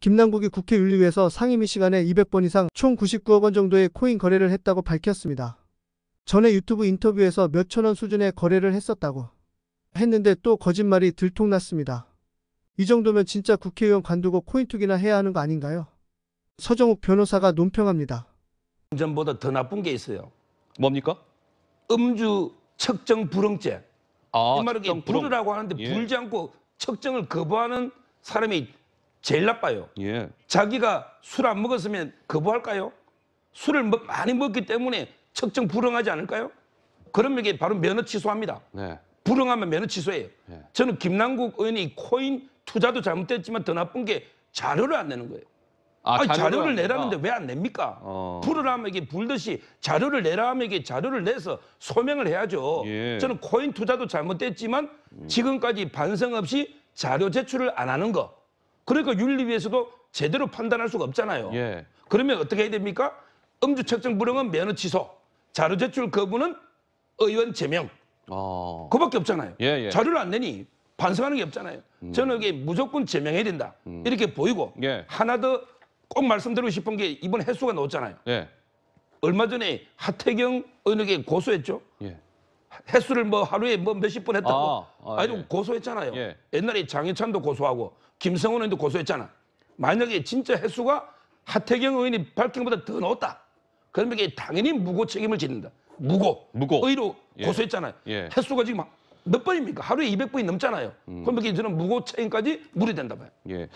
김남국이 국회 윤리위에서 상임위 시간에 200번 이상 총 99억 원 정도의 코인 거래를 했다고 밝혔습니다. 전에 유튜브 인터뷰에서 몇천 원 수준의 거래를 했었다고 했는데 또 거짓말이 들통났습니다. 이 정도면 진짜 국회의원 관두고 코인 투기나 해야 하는 거 아닌가요? 서정욱 변호사가 논평합니다. 전보다 더 나쁜 게 있어요. 뭡니까? 음주 측정 불응죄. 아, 이 말은 불이라고 응 하는데 예. 불지 않고 측정을 거부하는 사람이 제일 나빠요. 예. 자기가 술 안 먹었으면 거부할까요? 술을 먹, 많이 먹기 때문에 척정 불응하지 않을까요? 그러면 이게 바로 면허 취소합니다. 네. 불응하면 면허 취소해요. 네. 예. 저는 김남국 의원이 코인 투자도 잘못됐지만 더 나쁜 게 자료를 안 내는 거예요. 아, 아니, 자료를 내라는데 왜 안 냅니까? 어. 불을 하면 이게 불듯이 자료를 내라 하면 이게 자료를 내서 소명을 해야죠. 예. 저는 코인 투자도 잘못됐지만 지금까지 반성 없이 자료 제출을 안 하는 거. 그러니까 윤리위에서도 제대로 판단할 수가 없잖아요. 예. 그러면 어떻게 해야 됩니까? 음주 측정 불응은 면허 취소, 자료 제출 거부는 의원 제명. 어. 아. 그밖에 없잖아요. 예, 예. 자료를 안 내니 반성하는 게 없잖아요. 음. 저는 이게 무조건 제명해야 된다. 음. 이렇게 보이고 예. 하나 더 꼭 말씀드리고 싶은 게 이번 해수가 나왔잖아요. 예. 얼마 전에 하태경 의원에게 고소했죠. 예. 횟수를 뭐 하루에 뭐 몇십 번 했다고 아, 아, 아니 예. 고소했잖아요. 예. 옛날에 장해찬도 고소하고 김성원 의원도 고소했잖아. 만약에 진짜 횟수가 하태경 의원이 밝힌 것보다 더 넣었다. 그러면 이게 당연히 무고 책임을 짓는다. 무고. 무고. 의로 예. 고소했잖아요. 예. 횟수가 지금 몇 번입니까? 하루에 200번이 넘잖아요. 음. 그럼 이게 저는 무고 책임까지 물이 된다 봐요. 예.